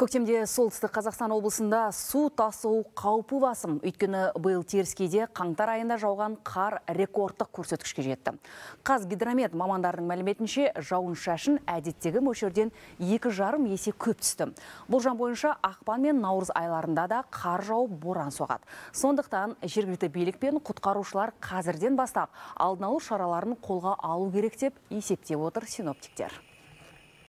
Көктемде солтүстік Қазақстан облысында су тасу қаупы басым. Өйткені бұл Теріскейде қаңтар айында жауған қар рекордтық көрсеткішке жетті. Қаз гидромет мамандарының мәліметінше жауын шашын әдеттегі мөлшерден екі жарым есе көп түсті. Бұл Болжам бойынша ақпан мен наурыз айларында да қар жауып боран соғады. Сондықтан жергілікті билік пен құтқарушылар қазірден бастап алдын алу шараларын қолға алу керек деп есептеп отыр синоптиктер.